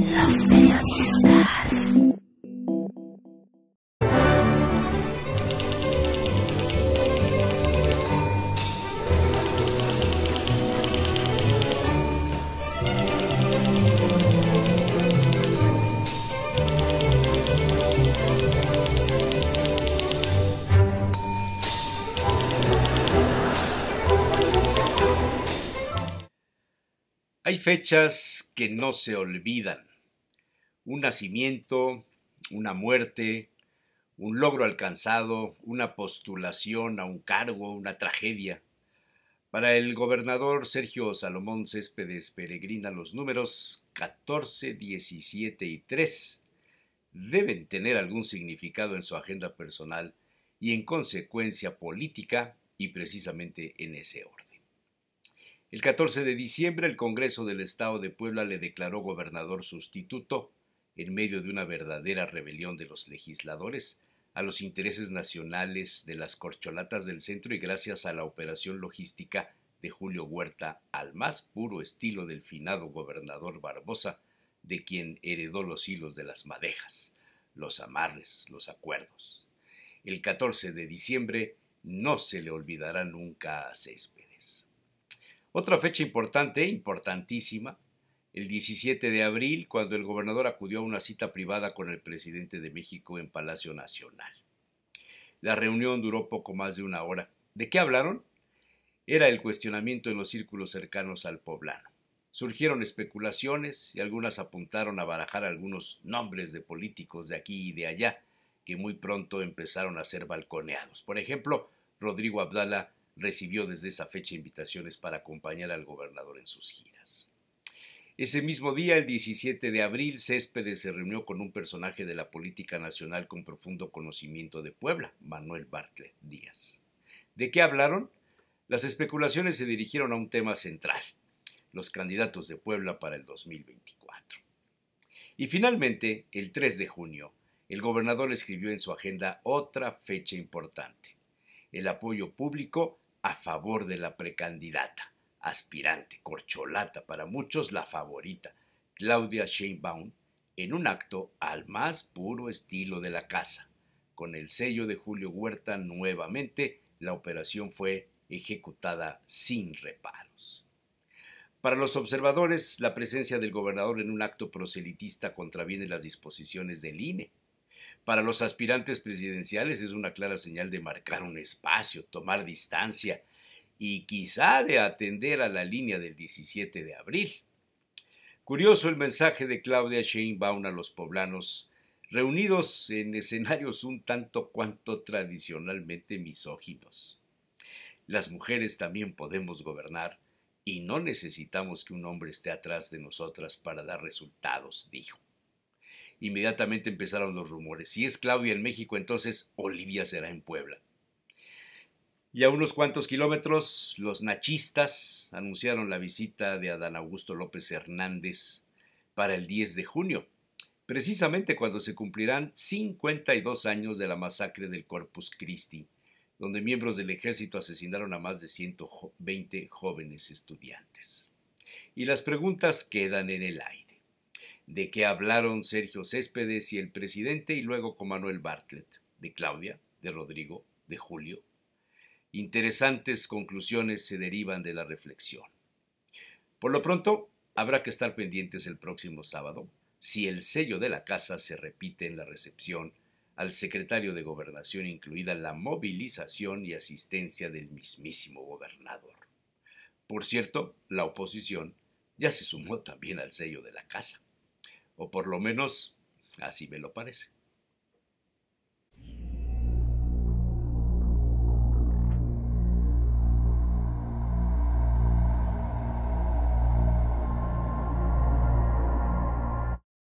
Los periodistas. Hay fechas que no se olvidan un nacimiento, una muerte, un logro alcanzado, una postulación a un cargo, una tragedia. Para el gobernador Sergio Salomón Céspedes Peregrina, los números 14, 17 y 3 deben tener algún significado en su agenda personal y en consecuencia política y precisamente en ese orden. El 14 de diciembre el Congreso del Estado de Puebla le declaró gobernador sustituto en medio de una verdadera rebelión de los legisladores a los intereses nacionales de las corcholatas del centro y gracias a la operación logística de Julio Huerta al más puro estilo del finado gobernador Barbosa, de quien heredó los hilos de las madejas, los amarres, los acuerdos. El 14 de diciembre no se le olvidará nunca a Céspedes. Otra fecha importante, importantísima, el 17 de abril, cuando el gobernador acudió a una cita privada con el presidente de México en Palacio Nacional. La reunión duró poco más de una hora. ¿De qué hablaron? Era el cuestionamiento en los círculos cercanos al poblano. Surgieron especulaciones y algunas apuntaron a barajar algunos nombres de políticos de aquí y de allá, que muy pronto empezaron a ser balconeados. Por ejemplo, Rodrigo Abdala recibió desde esa fecha invitaciones para acompañar al gobernador en sus giras. Ese mismo día, el 17 de abril, Céspedes se reunió con un personaje de la política nacional con profundo conocimiento de Puebla, Manuel Bartlett Díaz. ¿De qué hablaron? Las especulaciones se dirigieron a un tema central, los candidatos de Puebla para el 2024. Y finalmente, el 3 de junio, el gobernador escribió en su agenda otra fecha importante, el apoyo público a favor de la precandidata, aspirante, corcholata, para muchos la favorita, Claudia Sheinbaum, en un acto al más puro estilo de la casa. Con el sello de Julio Huerta nuevamente, la operación fue ejecutada sin reparos. Para los observadores, la presencia del gobernador en un acto proselitista contraviene las disposiciones del INE. Para los aspirantes presidenciales es una clara señal de marcar un espacio, tomar distancia, y quizá de atender a la línea del 17 de abril. Curioso el mensaje de Claudia Sheinbaum a los poblanos, reunidos en escenarios un tanto cuanto tradicionalmente misóginos. Las mujeres también podemos gobernar y no necesitamos que un hombre esté atrás de nosotras para dar resultados, dijo. Inmediatamente empezaron los rumores. Si es Claudia en México, entonces Olivia será en Puebla. Y a unos cuantos kilómetros, los nachistas anunciaron la visita de Adán Augusto López Hernández para el 10 de junio, precisamente cuando se cumplirán 52 años de la masacre del Corpus Christi, donde miembros del ejército asesinaron a más de 120 jóvenes estudiantes. Y las preguntas quedan en el aire. ¿De qué hablaron Sergio Céspedes y el presidente y luego con Manuel Bartlett? ¿De Claudia? ¿De Rodrigo? ¿De Julio? Interesantes conclusiones se derivan de la reflexión. Por lo pronto, habrá que estar pendientes el próximo sábado si el sello de la casa se repite en la recepción al secretario de gobernación, incluida la movilización y asistencia del mismísimo gobernador. Por cierto, la oposición ya se sumó también al sello de la casa, o por lo menos así me lo parece.